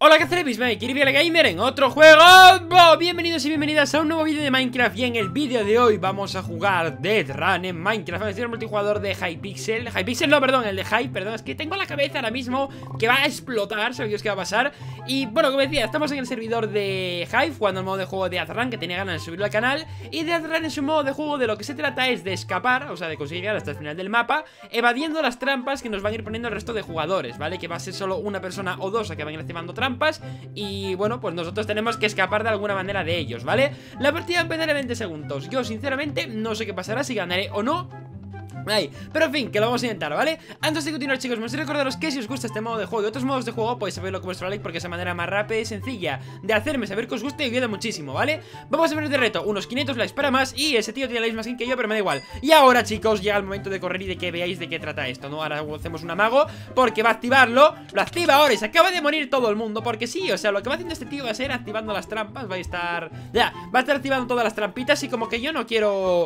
Hola, ¿qué haces, Kirby Gamer en otro juego Bienvenidos y bienvenidas a un nuevo vídeo de Minecraft Y en el vídeo de hoy vamos a jugar Dead Run en Minecraft Vamos a el multijugador de Hypixel Hypixel no, perdón, el de Hype, perdón Es que tengo la cabeza ahora mismo que va a explotar Sabéis qué va a pasar Y bueno, como decía, estamos en el servidor de Hype Jugando el modo de juego de Dead Run que tenía ganas de subirlo al canal Y Dead Run es un modo de juego de lo que se trata es de escapar O sea, de conseguir llegar hasta el final del mapa Evadiendo las trampas que nos van a ir poniendo el resto de jugadores, ¿vale? Que va a ser solo una persona o dos a que van a ir activando trampas y bueno, pues nosotros tenemos que escapar de alguna manera de ellos, ¿vale? La partida empezará en 20 segundos, yo sinceramente no sé qué pasará si ganaré o no Ahí. Pero en fin, que lo vamos a intentar, ¿vale? Antes de continuar, chicos, me gustaría recordaros que si os gusta este modo de juego y otros modos de juego, podéis saberlo con vuestro like porque es la manera más rápida y sencilla de hacerme saber que os guste y ayuda muchísimo, ¿vale? Vamos a ver de reto, unos 500 likes para más y ese tío tiene misma más que yo, pero me da igual. Y ahora, chicos, llega el momento de correr y de que veáis de qué trata esto, ¿no? Ahora hacemos un amago porque va a activarlo, lo activa ahora y se acaba de morir todo el mundo porque sí, o sea, lo que va haciendo este tío va a ser activando las trampas, va a estar... Ya, va a estar activando todas las trampitas y como que yo no quiero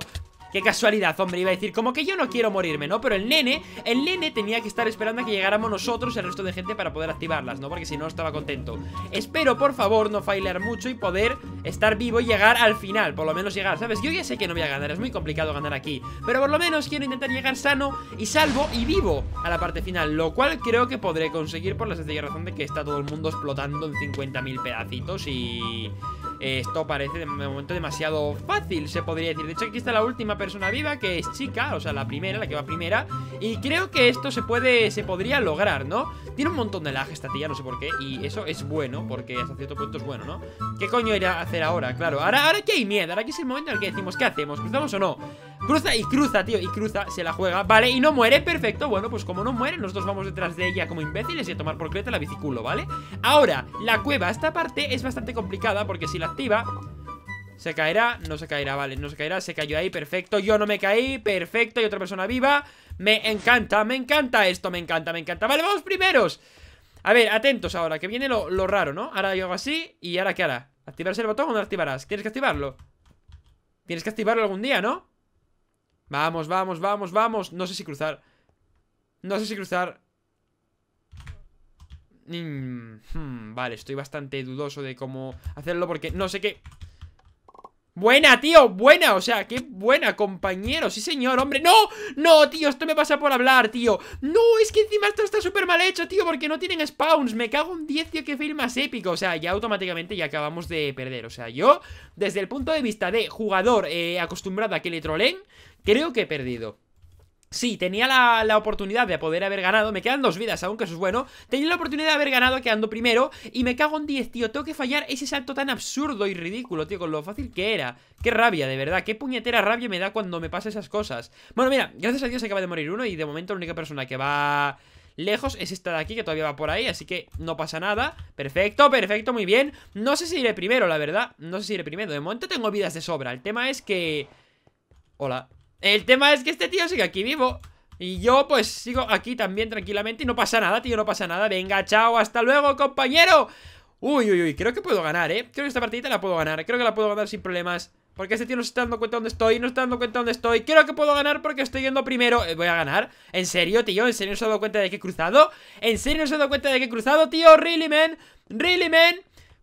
Qué casualidad, hombre, iba a decir Como que yo no quiero morirme, ¿no? Pero el nene, el nene tenía que estar esperando a que llegáramos nosotros El resto de gente para poder activarlas, ¿no? Porque si no estaba contento Espero, por favor, no failear mucho y poder estar vivo y llegar al final Por lo menos llegar, ¿sabes? Yo ya sé que no voy a ganar, es muy complicado ganar aquí Pero por lo menos quiero intentar llegar sano y salvo y vivo a la parte final Lo cual creo que podré conseguir por la sencilla razón de que está todo el mundo explotando en 50.000 pedacitos y esto parece de momento demasiado fácil, se podría decir. De hecho, aquí está la última persona viva, que es chica, o sea, la primera, la que va primera. Y creo que esto se puede, se podría lograr, ¿no? Tiene un montón de lag esta tía, no sé por qué. Y eso es bueno, porque hasta cierto punto es bueno, ¿no? ¿Qué coño irá a hacer ahora? Claro, ahora, ahora que hay miedo, ahora que es el momento en el que decimos, ¿qué hacemos? ¿Cruzamos o no? Cruza y cruza, tío, y cruza, se la juega Vale, y no muere, perfecto, bueno, pues como no muere Nosotros vamos detrás de ella como imbéciles y a tomar por creta la biciculo, ¿vale? Ahora, la cueva, esta parte es bastante complicada Porque si la activa, se caerá, no se caerá, vale, no se caerá, se cayó ahí, perfecto Yo no me caí, perfecto, y otra persona viva Me encanta, me encanta esto, me encanta, me encanta Vale, vamos primeros A ver, atentos ahora, que viene lo, raro, ¿no? Ahora yo hago así, y ahora ¿qué hará? ¿Activarse el botón o no activarás? Tienes que activarlo? Tienes que activarlo algún día, ¿no? Vamos, vamos, vamos, vamos. No sé si cruzar. No sé si cruzar. Mm, hmm, vale, estoy bastante dudoso de cómo hacerlo porque no sé qué Buena, tío, buena, o sea, qué buena, compañero Sí, señor, hombre, no, no, tío Esto me pasa por hablar, tío No, es que encima esto está súper mal hecho, tío Porque no tienen spawns, me cago un 10, tío Qué film más épico, o sea, ya automáticamente Ya acabamos de perder, o sea, yo Desde el punto de vista de jugador eh, acostumbrado a que le troleen Creo que he perdido Sí, tenía la, oportunidad de poder haber ganado. Me quedan dos vidas, aunque eso es bueno. Tenía la oportunidad de haber ganado quedando primero. Y me cago en 10, tío. Tengo que fallar ese salto tan absurdo y ridículo, tío. Con lo fácil que era. Qué rabia, de verdad. Qué puñetera rabia me da cuando me pasa esas cosas. Bueno, mira, gracias a Dios se acaba de morir uno. Y de momento la única persona que va lejos es esta de aquí que todavía va por ahí, así que no pasa nada. Perfecto, perfecto, muy bien. No sé si iré primero, la verdad. No sé si iré primero. De momento tengo vidas de sobra. El tema es que... Hola. El tema es que este tío sigue aquí vivo Y yo pues sigo aquí también tranquilamente Y no pasa nada, tío, no pasa nada Venga, chao, hasta luego, compañero Uy, uy, uy, creo que puedo ganar, eh Creo que esta partidita la puedo ganar, creo que la puedo ganar sin problemas porque este tío no se está dando cuenta dónde estoy No está dando cuenta dónde estoy Creo que puedo ganar porque estoy yendo primero eh, Voy a ganar ¿En serio, tío? ¿En serio no se ha dado cuenta de que he cruzado? ¿En serio no se ha dado cuenta de que he cruzado, tío? ¿Really, man? ¿Really, man?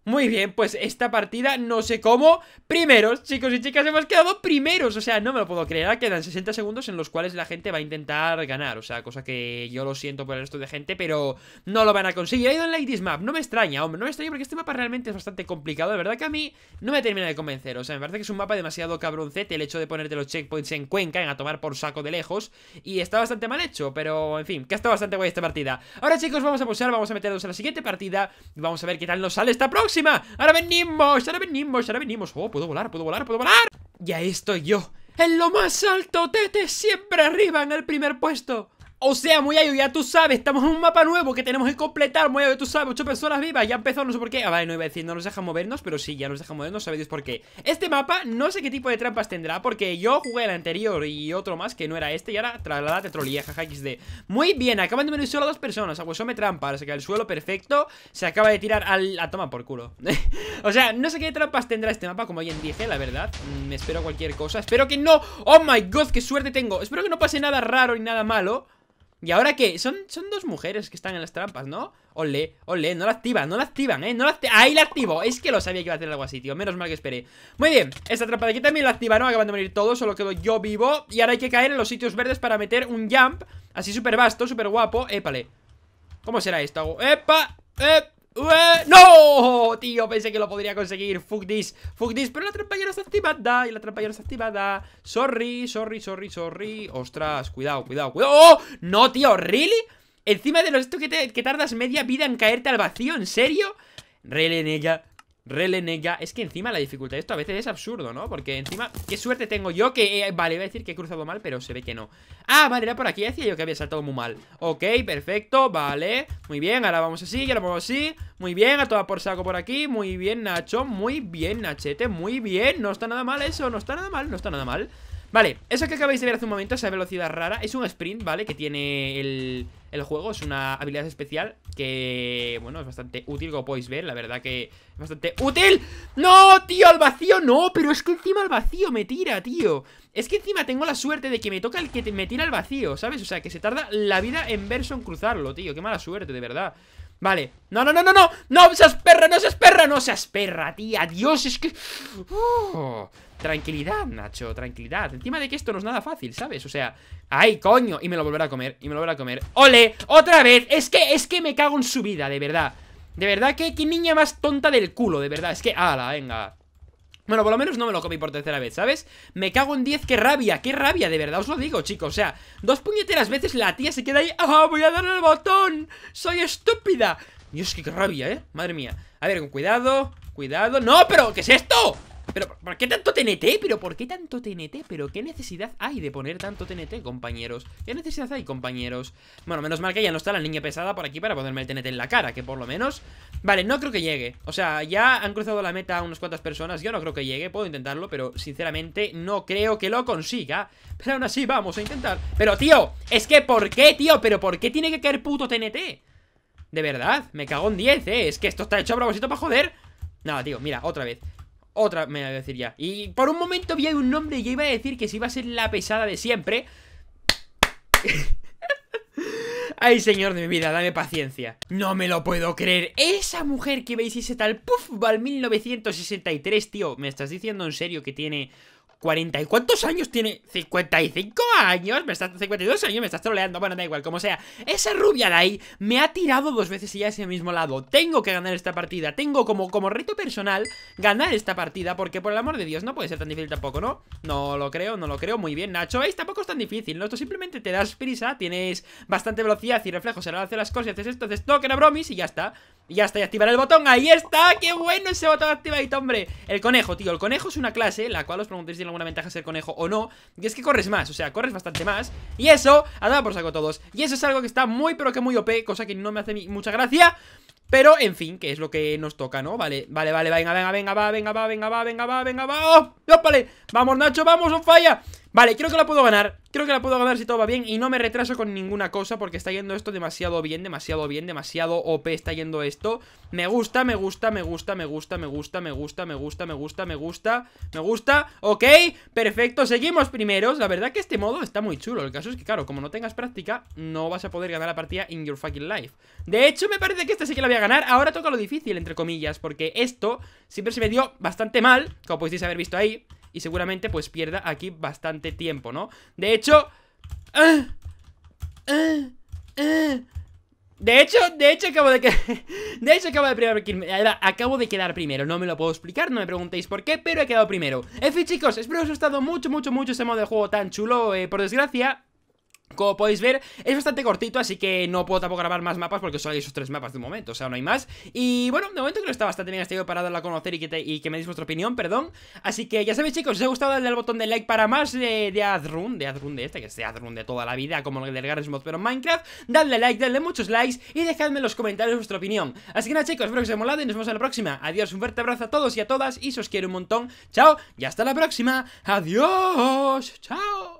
Muy bien, pues esta partida, no sé cómo Primeros, chicos y chicas, hemos quedado primeros O sea, no me lo puedo creer, quedan 60 segundos en los cuales la gente va a intentar ganar O sea, cosa que yo lo siento por el resto de gente Pero no lo van a conseguir Ha ido en Ladies Map, no me extraña, hombre, no me extraña Porque este mapa realmente es bastante complicado, de verdad que a mí No me termina de convencer, o sea, me parece que es un mapa demasiado cabroncete El hecho de ponerte los checkpoints en Cuenca En a tomar por saco de lejos Y está bastante mal hecho, pero en fin, que ha estado bastante guay esta partida Ahora chicos, vamos a pulsar, vamos a meternos a la siguiente partida Y vamos a ver qué tal nos sale esta próxima Ahora venimos, ahora venimos, ahora venimos. Oh, puedo volar, puedo volar, puedo volar. Ya estoy yo. En lo más alto, Tete, siempre arriba en el primer puesto. O sea, muy ya tú sabes, estamos en un mapa nuevo que tenemos que completar, muy ya tú sabes, ocho personas vivas, ya empezó, no sé por qué. Ah, vale, no iba a decir, no nos deja movernos, pero sí, ya nos deja movernos, sabéis por qué. Este mapa, no sé qué tipo de trampas tendrá, porque yo jugué el anterior y otro más que no era este, y ahora trasladate trolía, jaja, XD. Muy bien, acaban de venir solo dos personas, ah, pues me trampa, o sea que el suelo, perfecto, se acaba de tirar al... a toma por culo. o sea, no sé qué trampas tendrá este mapa, como bien dije, la verdad. Me espero cualquier cosa, espero que no... ¡Oh my god, qué suerte tengo! Espero que no pase nada raro ni nada malo. ¿Y ahora qué? Son, son dos mujeres que están en las trampas, ¿no? Ole, ole, no la activan, no la activan, ¿eh? No la ¡Ahí la activo! Es que lo sabía que iba a hacer algo así, tío Menos mal que esperé Muy bien, esta trampa de aquí también la activaron Acaban de morir todos, solo quedo yo vivo Y ahora hay que caer en los sitios verdes para meter un jump Así súper vasto, súper guapo Épale ¿Cómo será esto? ¡Epa! ¡Epa! ¡Eh! ¡No! Tío, pensé que lo podría conseguir Fuck this, fuck this Pero la trampa ya no está activada Y la trampa ya no está activada Sorry, sorry, sorry, sorry Ostras, cuidado, cuidado, cuidado ¡Oh! No, tío, ¿really? Encima de los, esto que, tardas media vida en caerte al vacío ¿En serio? Really, ella nega, Es que encima la dificultad de esto a veces es absurdo, ¿no? Porque encima, qué suerte tengo yo que... Eh, vale, iba a decir que he cruzado mal, pero se ve que no Ah, vale, era por aquí, decía yo que había saltado muy mal Ok, perfecto, vale Muy bien, ahora vamos así, lo vamos así Muy bien, a toda por saco por aquí Muy bien, Nacho, muy bien, Nachete Muy bien, no está nada mal eso, no está nada mal, no está nada mal Vale, eso que acabáis de ver hace un momento, esa velocidad rara Es un sprint, ¿vale? Que tiene el, juego, es una habilidad especial Que, bueno, es bastante útil Como podéis ver, la verdad que es bastante útil ¡No, tío! ¡Al vacío! ¡No! Pero es que encima al vacío me tira, tío Es que encima tengo la suerte de que me toca el que me tira al vacío, ¿sabes? O sea, que se tarda la vida en verso en cruzarlo, tío Qué mala suerte, de verdad Vale, no, no, no, no, no No seas perra, no seas perra, no seas perra Tía, Dios, es que Tranquilidad, Nacho, tranquilidad Encima de que esto no es nada fácil, ¿sabes? O sea, ay, coño, y me lo volverá a comer Y me lo volverá a comer, ole, otra vez Es que, es que me cago en su vida, de verdad De verdad, que, qué niña más tonta del culo, de verdad Es que, ala, venga bueno, por lo menos no me lo comí por tercera vez, ¿sabes? Me cago en 10, qué rabia, qué rabia, de verdad, os lo digo, chicos O sea, dos puñeteras veces la tía se queda ahí ¡Ah, voy a darle al botón! ¡Soy estúpida! Dios, qué rabia, ¿eh? Madre mía A ver, con cuidado, cuidado ¡No, pero! ¿Qué es esto? Pero, ¿por qué tanto TNT? ¿Pero por qué tanto TNT? ¿Pero qué necesidad hay de poner tanto TNT, compañeros? ¿Qué necesidad hay, compañeros? Bueno, menos mal que ya no está la niña pesada por aquí para ponerme el TNT en la cara, que por lo menos... Vale, no creo que llegue. O sea, ya han cruzado la meta unas cuantas personas. Yo no creo que llegue, puedo intentarlo, pero sinceramente no creo que lo consiga. Pero aún así, vamos a intentar. Pero, tío, es que ¿por qué, tío? ¿Pero por qué tiene que caer puto TNT? De verdad, me cago en 10, ¿eh? Es que esto está hecho a propósito para joder. Nada, tío, mira, otra vez otra me voy a decir ya. Y por un momento vi un nombre y yo iba a decir que si iba a ser la pesada de siempre. Ay, señor de mi vida, dame paciencia. No me lo puedo creer. Esa mujer que veis ese tal Puff al 1963, tío. ¿Me estás diciendo en serio que tiene ¿40 y cuántos años tiene? ¿55 años? Me estás, 52 años, me estás troleando. Bueno, da igual, como sea. Esa rubia de ahí me ha tirado dos veces y ya es el mismo lado. Tengo que ganar esta partida. Tengo como, como reto personal ganar esta partida. Porque por el amor de Dios, no puede ser tan difícil tampoco, ¿no? No lo creo, no lo creo. Muy bien, Nacho. ¿Veis? Tampoco es tan difícil, ¿no? Esto simplemente te das prisa, tienes bastante velocidad y reflejos lo hacer las cosas y haces esto, haces esto, que bromis y ya está. Y ya está, y activar el botón. ¡Ahí está! ¡Qué bueno ese botón activadito, hombre! El conejo, tío. El conejo es una clase, la cual os preguntéis si alguna ventaja ser conejo o no Y es que corres más, o sea, corres bastante más Y eso, a dar por saco todos Y eso es algo que está muy pero que muy OP, cosa que no me hace mucha gracia pero, en fin, que es lo que nos toca, ¿no? Vale, vale, vale, venga, venga, venga, va, venga, va, venga, va, venga, va, venga, va ¡Oh! ¡Vamos, Nacho, vamos, o falla! Vale, creo que la puedo ganar Creo que la puedo ganar si todo va bien Y no me retraso con ninguna cosa Porque está yendo esto demasiado bien, demasiado bien, demasiado OP está yendo esto Me gusta, me gusta, me gusta, me gusta, me gusta, me gusta, me gusta, me gusta, me gusta Me gusta, ok, perfecto Seguimos primeros, la verdad que este modo está muy chulo El caso es que claro, como no tengas práctica No vas a poder ganar la partida in your fucking life De hecho me parece que esta sí que la voy a ganar Ahora toca lo difícil, entre comillas Porque esto siempre se me dio bastante mal Como podéis haber visto ahí y seguramente pues pierda aquí bastante tiempo, ¿no? De hecho... Ah, ah, ah. De hecho, de hecho acabo de que De hecho acabo de Acabo de quedar primero, no me lo puedo explicar No me preguntéis por qué, pero he quedado primero En fin chicos, espero que os haya gustado mucho, mucho, mucho Ese modo de juego tan chulo, eh, por desgracia como podéis ver, es bastante cortito, así que no puedo tampoco grabar más mapas porque solo hay esos tres mapas de momento, o sea, no hay más. Y bueno, de momento creo que está bastante bien este video para a conocer y que, y que me deis vuestra opinión, perdón. Así que ya sabéis, chicos, si os ha gustado, dadle al botón de like para más de, de Adrun, de Adrun de este, que es de de toda la vida, como el del Garry's Mod, pero en Minecraft. Dadle like, dadle muchos likes y dejadme en los comentarios vuestra opinión. Así que nada, chicos, espero que os haya molado y nos vemos en la próxima. Adiós, un fuerte abrazo a todos y a todas y si os quiero un montón. Chao y hasta la próxima. Adiós, chao.